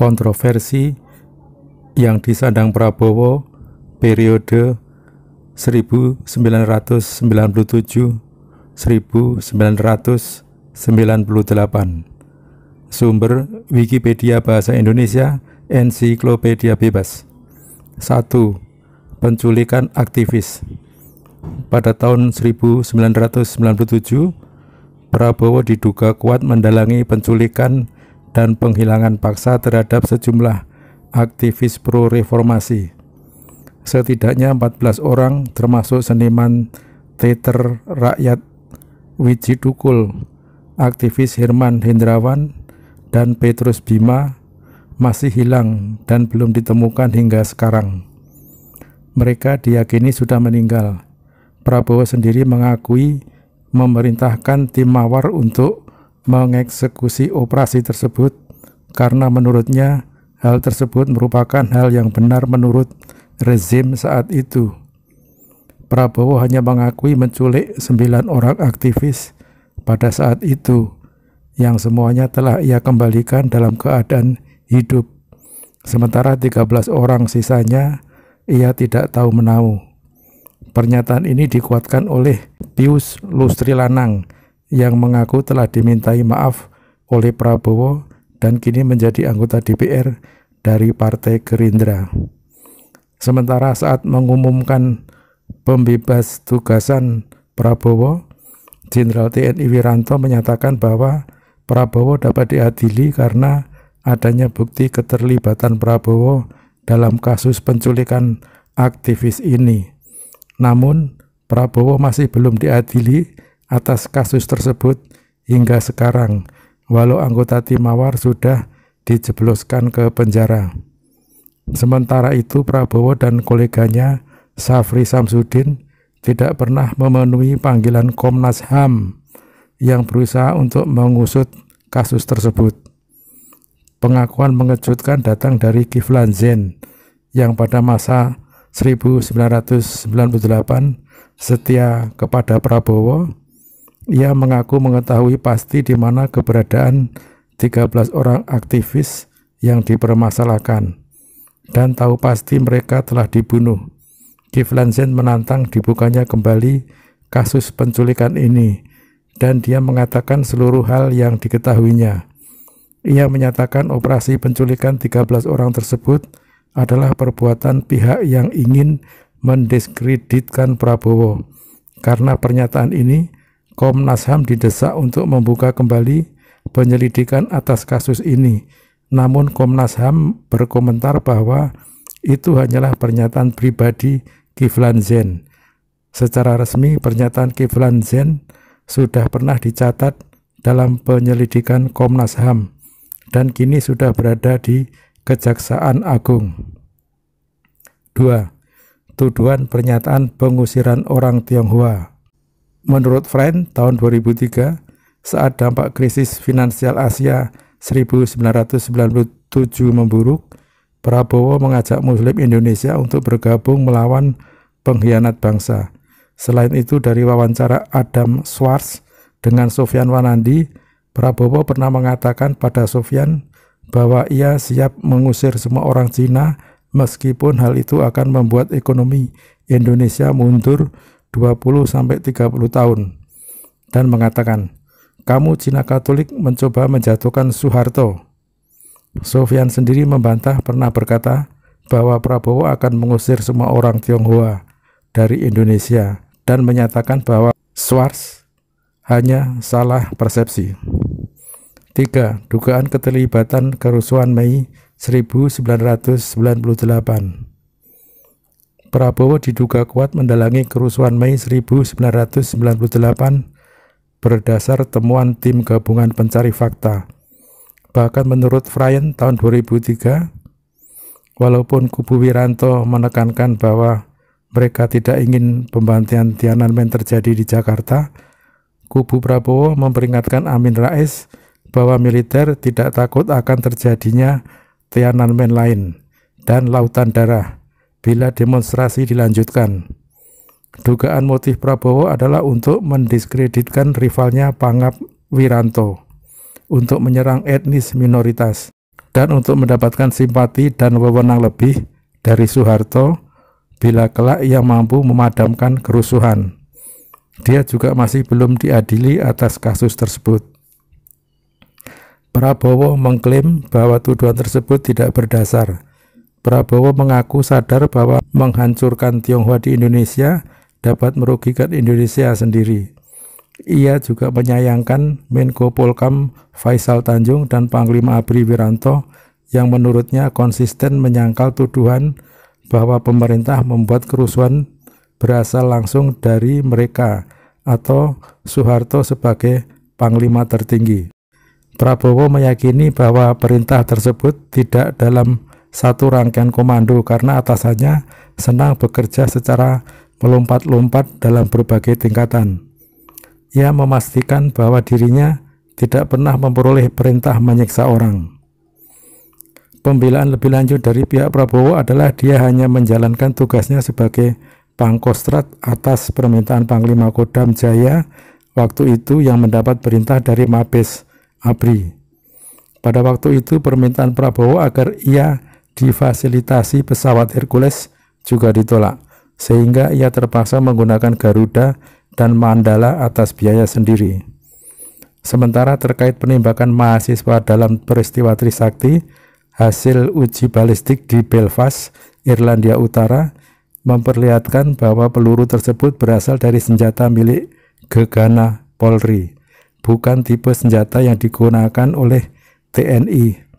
kontroversi yang disandang Prabowo periode 1997 1998 Sumber Wikipedia Bahasa Indonesia Ensiklopedia Bebas 1. Penculikan aktivis Pada tahun 1997 Prabowo diduga kuat mendalangi penculikan dan penghilangan paksa terhadap sejumlah aktivis pro-reformasi. Setidaknya 14 orang termasuk seniman teater rakyat Wiji Dukul, aktivis Herman Hendrawan, dan Petrus Bima masih hilang dan belum ditemukan hingga sekarang. Mereka diyakini sudah meninggal. Prabowo sendiri mengakui memerintahkan tim Mawar untuk mengeksekusi operasi tersebut karena menurutnya hal tersebut merupakan hal yang benar menurut rezim saat itu. Prabowo hanya mengakui menculik sembilan orang aktivis pada saat itu, yang semuanya telah ia kembalikan dalam keadaan hidup. Sementara 13 orang sisanya ia tidak tahu menau. Pernyataan ini dikuatkan oleh Pius Lustri Lanang, yang mengaku telah dimintai maaf oleh Prabowo dan kini menjadi anggota DPR dari Partai Gerindra. Sementara saat mengumumkan pembebas tugasan Prabowo, Jenderal TNI Wiranto menyatakan bahwa Prabowo dapat diadili karena adanya bukti keterlibatan Prabowo dalam kasus penculikan aktivis ini. Namun, Prabowo masih belum diadili atas kasus tersebut hingga sekarang, walau anggota tim Mawar sudah dijebloskan ke penjara. Sementara itu Prabowo dan koleganya Safri Samsudin tidak pernah memenuhi panggilan Komnas HAM yang berusaha untuk mengusut kasus tersebut. Pengakuan mengejutkan datang dari Kiflan Zen yang pada masa 1998 setia kepada Prabowo ia mengaku mengetahui pasti di mana keberadaan 13 orang aktivis yang dipermasalahkan dan tahu pasti mereka telah dibunuh. Kiflan menantang dibukanya kembali kasus penculikan ini dan dia mengatakan seluruh hal yang diketahuinya. Ia menyatakan operasi penculikan 13 orang tersebut adalah perbuatan pihak yang ingin mendiskreditkan Prabowo. Karena pernyataan ini, Komnas HAM didesak untuk membuka kembali penyelidikan atas kasus ini. Namun Komnas HAM berkomentar bahwa itu hanyalah pernyataan pribadi Kiflan Zen. Secara resmi pernyataan Kiflan Zen sudah pernah dicatat dalam penyelidikan Komnas HAM dan kini sudah berada di Kejaksaan Agung. 2. Tuduhan pernyataan pengusiran orang Tionghoa Menurut Friend, tahun 2003, saat dampak krisis finansial Asia 1997 memburuk, Prabowo mengajak Muslim Indonesia untuk bergabung melawan pengkhianat bangsa. Selain itu, dari wawancara Adam Swartz dengan Sofian Wanandi, Prabowo pernah mengatakan pada Sofian bahwa ia siap mengusir semua orang Cina meskipun hal itu akan membuat ekonomi Indonesia mundur 20 sampai 30 tahun dan mengatakan, "Kamu Cina Katolik mencoba menjatuhkan Soeharto." Sofian sendiri membantah pernah berkata bahwa Prabowo akan mengusir semua orang Tionghoa dari Indonesia dan menyatakan bahwa Swartz hanya salah persepsi. 3. Dugaan keterlibatan kerusuhan Mei 1998 Prabowo diduga kuat mendalangi kerusuhan Mei 1998 berdasar temuan tim gabungan pencari fakta. Bahkan menurut Fryen tahun 2003, walaupun kubu Wiranto menekankan bahwa mereka tidak ingin pembantian Tiananmen terjadi di Jakarta, kubu Prabowo memperingatkan Amin Rais bahwa militer tidak takut akan terjadinya Tiananmen lain dan lautan darah bila demonstrasi dilanjutkan. Dugaan motif Prabowo adalah untuk mendiskreditkan rivalnya Pangap Wiranto, untuk menyerang etnis minoritas, dan untuk mendapatkan simpati dan wewenang lebih dari Soeharto bila kelak ia mampu memadamkan kerusuhan. Dia juga masih belum diadili atas kasus tersebut. Prabowo mengklaim bahwa tuduhan tersebut tidak berdasar, Prabowo mengaku sadar bahwa menghancurkan Tionghoa di Indonesia dapat merugikan Indonesia sendiri. Ia juga menyayangkan Menko Polkam Faisal Tanjung dan Panglima Abri Wiranto yang menurutnya konsisten menyangkal tuduhan bahwa pemerintah membuat kerusuhan berasal langsung dari mereka atau Soeharto sebagai panglima tertinggi. Prabowo meyakini bahwa perintah tersebut tidak dalam satu rangkaian komando karena atasannya senang bekerja secara melompat-lompat dalam berbagai tingkatan. Ia memastikan bahwa dirinya tidak pernah memperoleh perintah menyiksa orang. Pembelaan lebih lanjut dari pihak Prabowo adalah dia hanya menjalankan tugasnya sebagai pangkostrat atas permintaan Panglima Kodam Jaya waktu itu yang mendapat perintah dari Mabes Abri. Pada waktu itu permintaan Prabowo agar ia difasilitasi pesawat Hercules juga ditolak, sehingga ia terpaksa menggunakan Garuda dan Mandala atas biaya sendiri. Sementara terkait penembakan mahasiswa dalam peristiwa Trisakti, hasil uji balistik di Belfast, Irlandia Utara, memperlihatkan bahwa peluru tersebut berasal dari senjata milik Gegana Polri, bukan tipe senjata yang digunakan oleh TNI.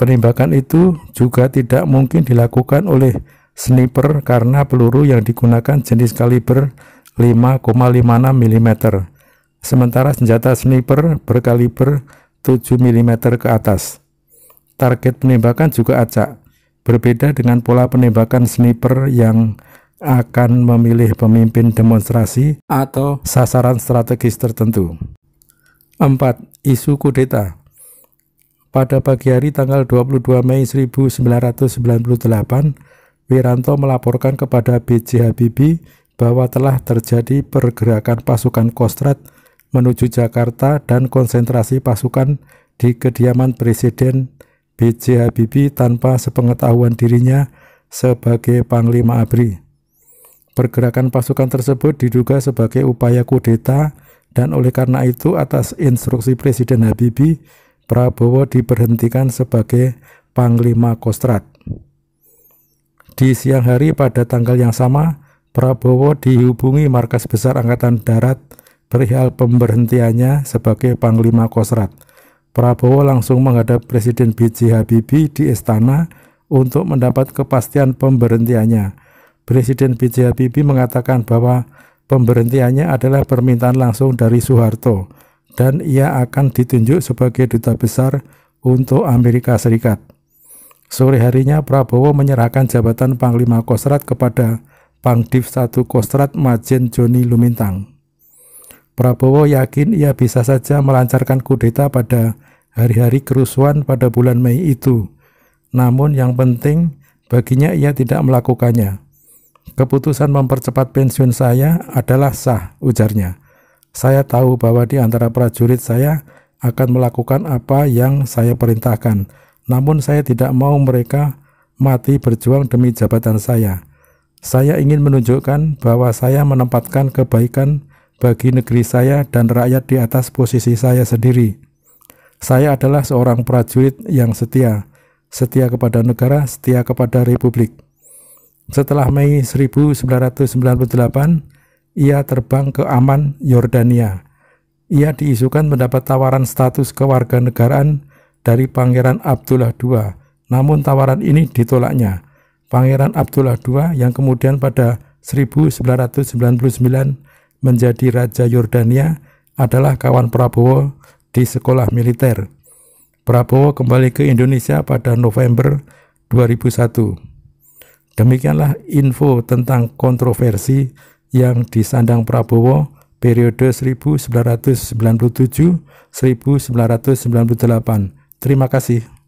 Penembakan itu juga tidak mungkin dilakukan oleh sniper karena peluru yang digunakan jenis kaliber 5,56 mm. Sementara senjata sniper berkaliber 7 mm ke atas. Target penembakan juga acak, berbeda dengan pola penembakan sniper yang akan memilih pemimpin demonstrasi atau sasaran strategis tertentu. 4. Isu kudeta pada pagi hari tanggal 22 Mei 1998, Wiranto melaporkan kepada B.J. Habibie bahwa telah terjadi pergerakan pasukan Kostrad menuju Jakarta dan konsentrasi pasukan di kediaman Presiden B.J. Habibie tanpa sepengetahuan dirinya sebagai Panglima ABRI. Pergerakan pasukan tersebut diduga sebagai upaya kudeta dan oleh karena itu atas instruksi Presiden Habibie Prabowo diberhentikan sebagai Panglima Kostrad. Di siang hari pada tanggal yang sama, Prabowo dihubungi Markas Besar Angkatan Darat perihal pemberhentiannya sebagai Panglima Kostrad. Prabowo langsung menghadap Presiden B.J. Habibie di istana untuk mendapat kepastian pemberhentiannya. Presiden B.J. Habibie mengatakan bahwa pemberhentiannya adalah permintaan langsung dari Soeharto dan ia akan ditunjuk sebagai duta besar untuk Amerika Serikat. Sore harinya Prabowo menyerahkan jabatan Panglima Kostrad kepada Pangdiv 1 Kostrad, Majen Joni Lumintang. Prabowo yakin ia bisa saja melancarkan kudeta pada hari-hari kerusuhan pada bulan Mei itu. Namun yang penting baginya ia tidak melakukannya. Keputusan mempercepat pensiun saya adalah sah, ujarnya. Saya tahu bahwa di antara prajurit saya akan melakukan apa yang saya perintahkan. Namun saya tidak mau mereka mati berjuang demi jabatan saya. Saya ingin menunjukkan bahwa saya menempatkan kebaikan bagi negeri saya dan rakyat di atas posisi saya sendiri. Saya adalah seorang prajurit yang setia, setia kepada negara, setia kepada republik. Setelah Mei 1998, ia terbang ke Aman, Yordania. Ia diisukan mendapat tawaran status kewarganegaraan dari Pangeran Abdullah II, namun tawaran ini ditolaknya. Pangeran Abdullah II yang kemudian pada 1999 menjadi Raja Yordania adalah kawan Prabowo di sekolah militer. Prabowo kembali ke Indonesia pada November 2001. Demikianlah info tentang kontroversi yang disandang Prabowo periode 1997-1998. Terima kasih.